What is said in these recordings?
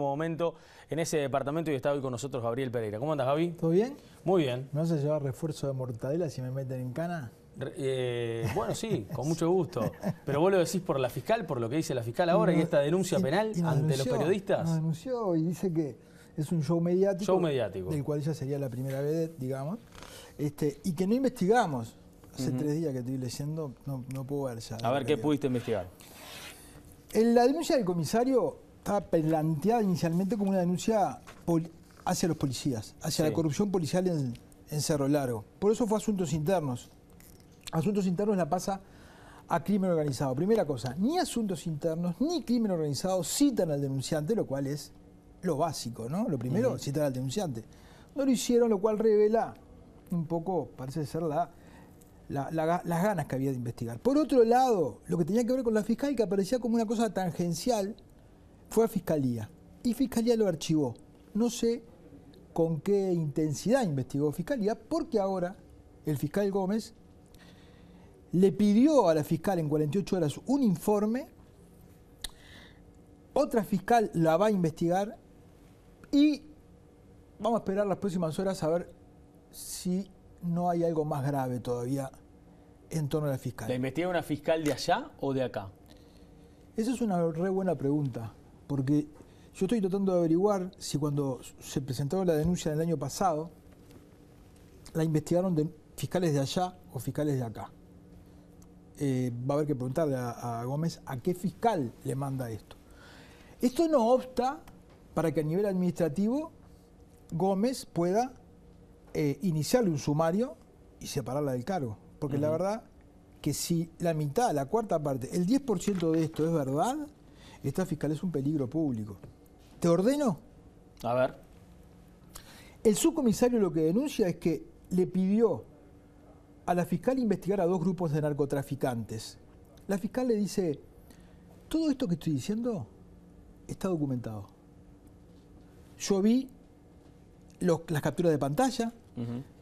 momento en ese departamento y está hoy con nosotros Gabriel Pereira. ¿Cómo andas, Gaby? ¿Todo bien? Muy bien. ¿Me vas a llevar refuerzo de mortadela si me meten en cana? Eh, bueno, sí, con mucho gusto. Pero vos lo decís por la fiscal, por lo que dice la fiscal ahora en y esta denuncia penal ante los periodistas. Nos denunció y dice que es un show mediático. Show mediático. Del cual ya sería la primera vez, digamos. Este, y que no investigamos. Hace tres días que estoy leyendo, no, no puedo ver ya. A ver, ¿qué pudiste investigar? En la denuncia del comisario estaba planteada inicialmente como una denuncia hacia los policías, hacia la corrupción policial en, Cerro Largo. Por eso fue asuntos internos. Asuntos internos la pasa a crimen organizado. Primera cosa, ni asuntos internos ni crimen organizado citan al denunciante, lo cual es lo básico, ¿no? Lo primero, citan citar al denunciante. No lo hicieron, lo cual revela un poco, parece ser la, las ganas que había de investigar. Por otro lado, lo que tenía que ver con la fiscal, que aparecía como una cosa tangencial, fue a Fiscalía y Fiscalía lo archivó. No sé con qué intensidad investigó Fiscalía, porque ahora el fiscal Gómez le pidió a la fiscal en 48 horas un informe, otra fiscal la va a investigar y vamos a esperar las próximas horas a ver si no hay algo más grave todavía en torno a la fiscal. ¿La investiga una fiscal de allá o de acá? Esa es una re buena pregunta porque yo estoy tratando de averiguar si cuando se presentó la denuncia del año pasado, la investigaron fiscales de allá o fiscales de acá. Eh, va a haber que preguntarle a, Gómez a qué fiscal le manda esto. Esto no opta para que a nivel administrativo Gómez pueda eh, iniciarle un sumario y separarla del cargo. Porque la verdad que si la mitad, la cuarta parte, el 10% de esto es verdad, esta fiscal es un peligro público. ¿Te ordeno? A ver. El subcomisario lo que denuncia es que le pidió a la fiscal investigar a dos grupos de narcotraficantes. La fiscal le dice, todo esto que estoy diciendo está documentado. Yo vi las capturas de pantalla,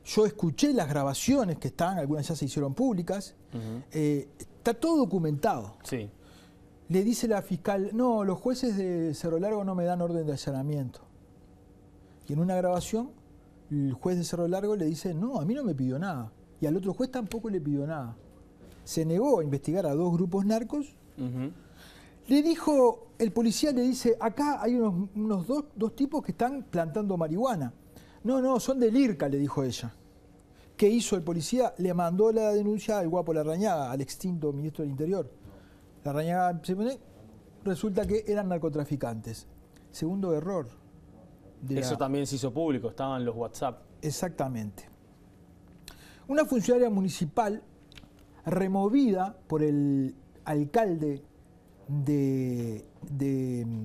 yo escuché las grabaciones que están, algunas ya se hicieron públicas, eh, está todo documentado. Sí le dice la fiscal, no, los jueces de Cerro Largo no me dan orden de allanamiento. Y en una grabación, el juez de Cerro Largo le dice, no, a mí no me pidió nada. Y al otro juez tampoco le pidió nada. Se negó a investigar a dos grupos narcos. Le dijo, el policía le dice, acá hay unos, dos, tipos que están plantando marihuana. No, no, son del IRCA, le dijo ella. ¿Qué hizo el policía? Le mandó la denuncia al guapo la rañada, al extinto ministro del Interior. La Simonet resulta que eran narcotraficantes. Segundo error. Eso también se hizo público, estaban los WhatsApp. Exactamente. Una funcionaria municipal removida por el alcalde de,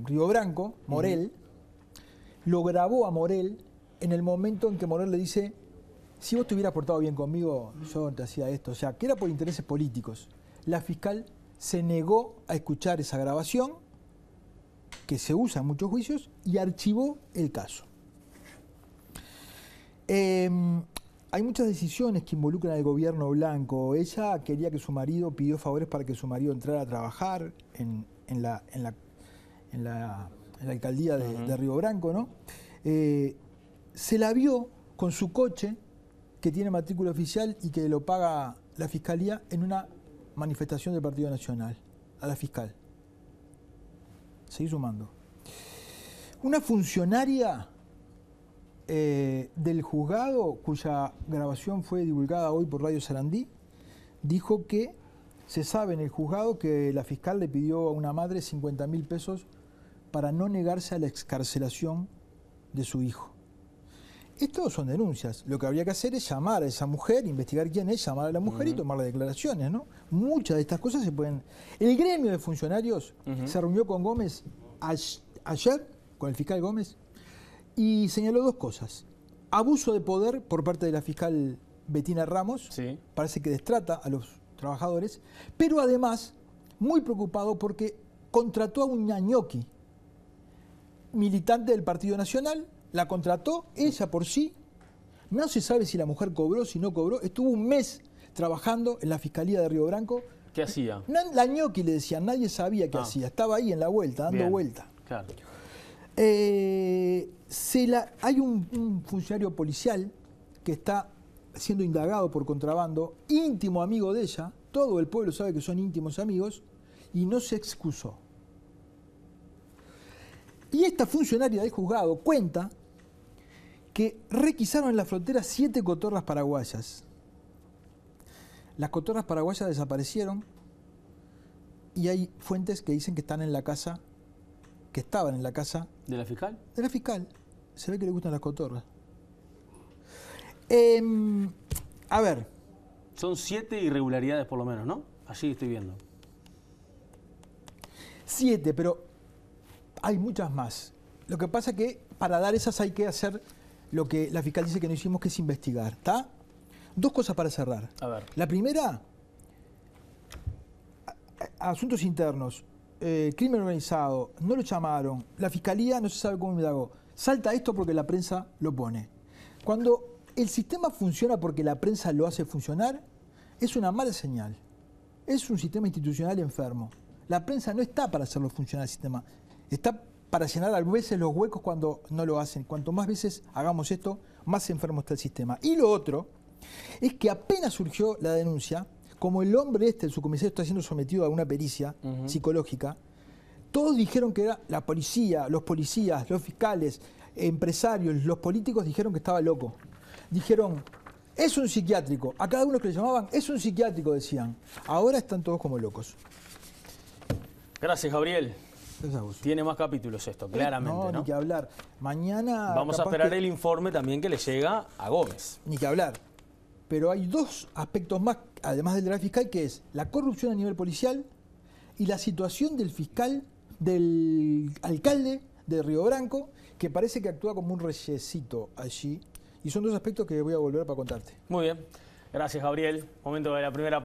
Río Branco, Morel, lo grabó a Morel en el momento en que Morel le dice, si vos te hubieras portado bien conmigo, yo te hacía esto. O sea, que era por intereses políticos. La fiscal se negó a escuchar esa grabación, que se usa en muchos juicios, y archivó el caso. Em, hay muchas decisiones que involucran al gobierno blanco. Ella quería que su marido pidió favores para que su marido entrara a trabajar en, la, en, la, alcaldía de, Río Branco, ¿no? Eh, se la vio con su coche, que tiene matrícula oficial y que lo paga la fiscalía, en una manifestación del Partido Nacional, a la fiscal. Seguí sumando. Una funcionaria eh, del juzgado, cuya grabación fue divulgada hoy por Radio Sarandí, dijo que se sabe en el juzgado que la fiscal le pidió a una madre 50 mil pesos para no negarse a la excarcelación de su hijo. Esto son denuncias. Lo que habría que hacer es llamar a esa mujer, investigar quién es, llamar a la mujer y tomarle declaraciones, ¿no? Muchas de estas cosas se pueden... El gremio de funcionarios se reunió con Gómez ayer, con el fiscal Gómez, y señaló dos cosas. Abuso de poder por parte de la fiscal Betina Ramos, parece que destrata a los trabajadores, pero además muy preocupado porque contrató a un ñañoqui, militante del Partido Nacional, la contrató ella por sí. No se sabe si la mujer cobró, si no cobró. Estuvo un mes trabajando en la Fiscalía de Río Branco. ¿Qué hacía? La ñoqui le decían, nadie sabía qué ah. hacía. Estaba ahí en la vuelta, dando vuelta. Claro. Eh, la, hay un, un funcionario policial que está siendo indagado por contrabando, íntimo amigo de ella, todo el pueblo sabe que son íntimos amigos, y no se excusó. Y esta funcionaria del juzgado cuenta que requisaron en la frontera siete cotorras paraguayas. Las cotorras paraguayas desaparecieron y hay fuentes que dicen que están en la casa, que estaban en la casa. ¿De la fiscal? De la fiscal. Se ve que le gustan las cotorras. Em, a ver. Son siete irregularidades por lo menos, ¿no? Así estoy viendo. Siete, pero hay muchas más. Lo que pasa que para dar esas hay que hacer lo que la fiscal dice que no hicimos, que es investigar. ¿Está? Dos cosas para cerrar. La primera, asuntos internos, eh, crimen organizado, no lo llamaron, la fiscalía no se sabe cómo me hago, Salta esto porque la prensa lo pone. Cuando el sistema funciona porque la prensa lo hace funcionar, es una mala señal. Es un sistema institucional enfermo. La prensa no está para hacerlo funcionar el sistema. Está para llenar a veces los huecos cuando no lo hacen. Cuanto más veces hagamos esto, más enfermo está el sistema. Y lo otro es que apenas surgió la denuncia, como el hombre este, el subcomisario, está siendo sometido a una pericia psicológica, todos dijeron que era la policía, los policías, los fiscales, empresarios, los políticos dijeron que estaba loco. Dijeron, es un psiquiátrico. A cada uno que le llamaban, es un psiquiátrico, decían. Ahora están todos como locos. Gracias, Gabriel. Tiene más capítulos esto, eh, claramente. No, ni que hablar. Mañana. Vamos a esperar el informe también que le llega a Gómez. Ni que hablar. Pero hay dos aspectos más, además del gran fiscal, que es la corrupción a nivel policial y la situación del fiscal, del alcalde de Río Branco, que parece que actúa como un reyesito allí. Y son dos aspectos que voy a volver para contarte. Muy bien. Gracias, Gabriel. Momento de la primera.